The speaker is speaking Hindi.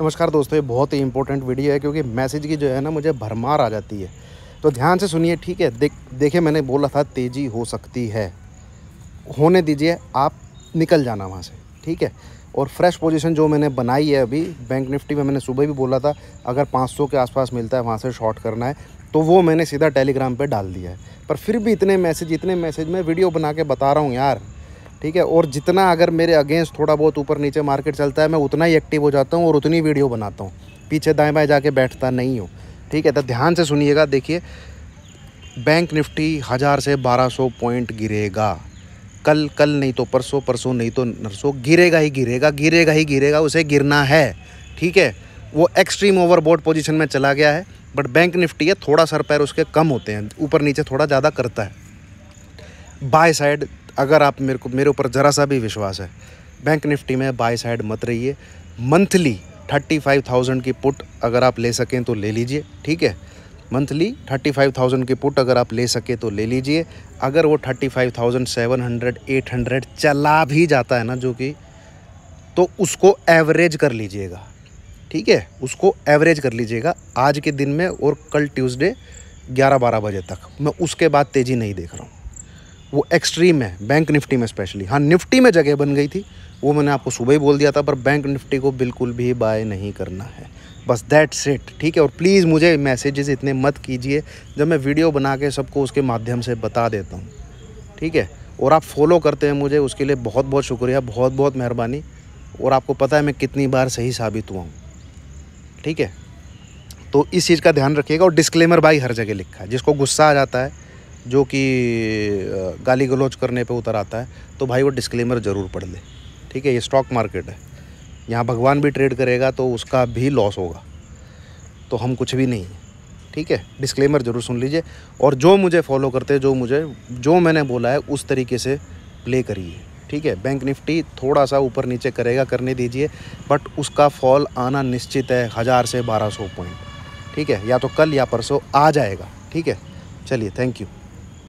नमस्कार दोस्तों ये बहुत ही इंपॉर्टेंट वीडियो है क्योंकि मैसेज की जो है ना मुझे भरमार आ जाती है तो ध्यान से सुनिए ठीक है देख देखिए मैंने बोला था तेज़ी हो सकती है होने दीजिए आप निकल जाना वहाँ से ठीक है और फ्रेश पोजीशन जो मैंने बनाई है अभी बैंक निफ्टी में मैंने सुबह भी बोला था अगर 500 के आसपास मिलता है वहाँ से शॉर्ट करना है तो वो मैंने सीधा टेलीग्राम पे डाल दिया है पर फिर भी इतने मैसेज इतने मैसेज में वीडियो बना के बता रहा हूँ यार ठीक है और जितना अगर मेरे अगेंस्ट थोड़ा बहुत ऊपर नीचे मार्केट चलता है मैं उतना ही एक्टिव हो जाता हूँ और उतनी वीडियो बनाता हूँ पीछे दाएँ बाएँ जाके बैठता नहीं हूँ ठीक है तो ध्यान से सुनिएगा देखिए बैंक निफ्टी हज़ार से सौ पॉइंट गिरेगा कल कल नहीं तो परसों परसों नहीं तो नरसों गिरेगा ही गिरेगा गिरेगा ही गिरेगा उसे गिरना है ठीक है वो एक्सट्रीम ओवरबोर्ड पोजीशन में चला गया है बट बैंक निफ्टी है थोड़ा सर पैर उसके कम होते हैं ऊपर नीचे थोड़ा ज़्यादा करता है बाय साइड अगर आप मेरे को मेरे ऊपर ज़रा सा भी विश्वास है बैंक निफ्टी में बाई साइड मत रहिए मंथली थर्टी फाइव थाउजेंड की पुट अगर आप ले सकें तो ले लीजिए ठीक है मंथली थर्टी फाइव थाउजेंड की पुट अगर आप ले सके तो ले लीजिए अगर वो thirty five thousand seven hundred eight hundred चला भी जाता है ना जो कि तो उसको एवरेज कर लीजिएगा ठीक है उसको एवरेज कर लीजिएगा आज के दिन में और कल ट्यूसडे ग्यारह बारह बजे तक मैं उसके बाद तेज़ी नहीं देख रहा हूँ वो एक्सट्रीम है बैंक निफ्टी में स्पेशली हाँ निफ्टी में जगह बन गई थी वो मैंने आपको सुबह ही बोल दिया था पर बैंक निफ्टी को बिल्कुल भी बाय नहीं करना है बस दैट सेट ठीक है और प्लीज़ मुझे मैसेजेस इतने मत कीजिए जब मैं वीडियो बना के सबको उसके माध्यम से बता देता हूँ ठीक है और आप फॉलो करते हैं मुझे उसके लिए बहुत बहुत शुक्रिया बहुत बहुत मेहरबानी और आपको पता है मैं कितनी बार सही साबित हुआ हूँ ठीक है तो इस चीज़ का ध्यान रखिएगा और डिस्क्लेमर भाई हर जगह लिखा है जिसको गुस्सा आ जाता है जो कि गाली गलौज करने पे उतर आता है तो भाई वो डिस्क्लेमर ज़रूर पढ़ ले ठीक है ये स्टॉक मार्केट है यहाँ भगवान भी ट्रेड करेगा तो उसका भी लॉस होगा तो हम कुछ भी नहीं ठीक है डिस्क्लेमर ज़रूर सुन लीजिए और जो मुझे फॉलो करते जो मुझे जो मैंने बोला है उस तरीके से प्ले करिए ठीक है बैंक निफ्टी थोड़ा सा ऊपर नीचे करेगा करने दीजिए बट उसका फॉल आना निश्चित है हज़ार से बारह सौ पॉइंट ठीक है या तो कल या परसों आ जाएगा ठीक है चलिए थैंक यू